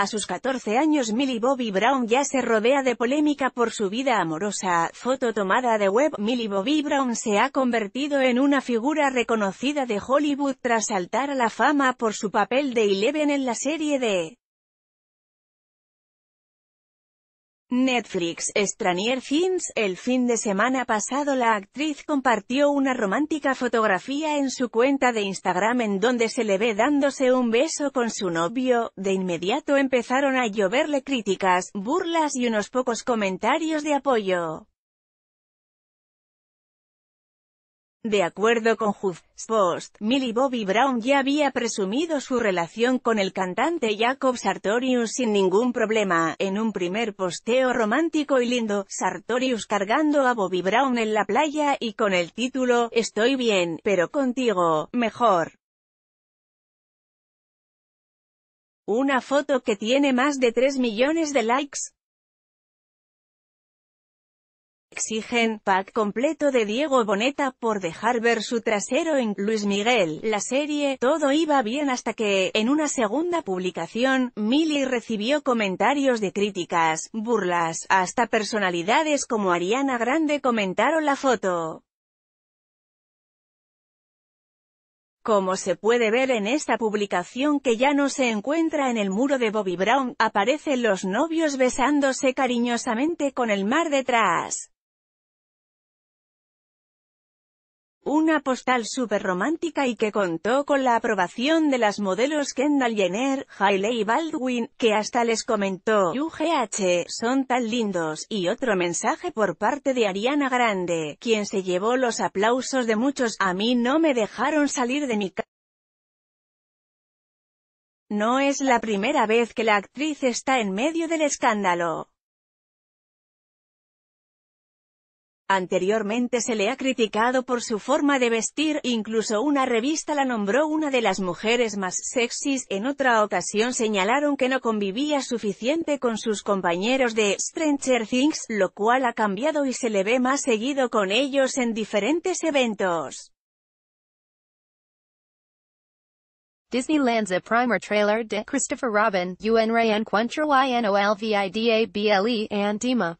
A sus 14 años Millie Bobby Brown ya se rodea de polémica por su vida amorosa, foto tomada de web. Millie Bobby Brown se ha convertido en una figura reconocida de Hollywood tras saltar a la fama por su papel de Eleven en la serie de Netflix Stranier Things. El fin de semana pasado la actriz compartió una romántica fotografía en su cuenta de Instagram en donde se le ve dándose un beso con su novio, de inmediato empezaron a lloverle críticas, burlas y unos pocos comentarios de apoyo. De acuerdo con Post, Millie Bobby Brown ya había presumido su relación con el cantante Jacob Sartorius sin ningún problema. En un primer posteo romántico y lindo, Sartorius cargando a Bobby Brown en la playa y con el título, Estoy bien, pero contigo, mejor. Una foto que tiene más de 3 millones de likes exigen pack completo de Diego Boneta por dejar ver su trasero en Luis Miguel. La serie, todo iba bien hasta que, en una segunda publicación, Milly recibió comentarios de críticas, burlas, hasta personalidades como Ariana Grande comentaron la foto. Como se puede ver en esta publicación que ya no se encuentra en el muro de Bobby Brown, aparecen los novios besándose cariñosamente con el mar detrás. Una postal súper romántica y que contó con la aprobación de las modelos Kendall Jenner, Hailey Baldwin, que hasta les comentó, UGH, son tan lindos, y otro mensaje por parte de Ariana Grande, quien se llevó los aplausos de muchos, a mí no me dejaron salir de mi casa. No es la primera vez que la actriz está en medio del escándalo. Anteriormente se le ha criticado por su forma de vestir, incluso una revista la nombró una de las mujeres más sexys, en otra ocasión señalaron que no convivía suficiente con sus compañeros de Stranger Things, lo cual ha cambiado y se le ve más seguido con ellos en diferentes eventos. Disneyland's a primer trailer de Christopher Robin, un encuentro y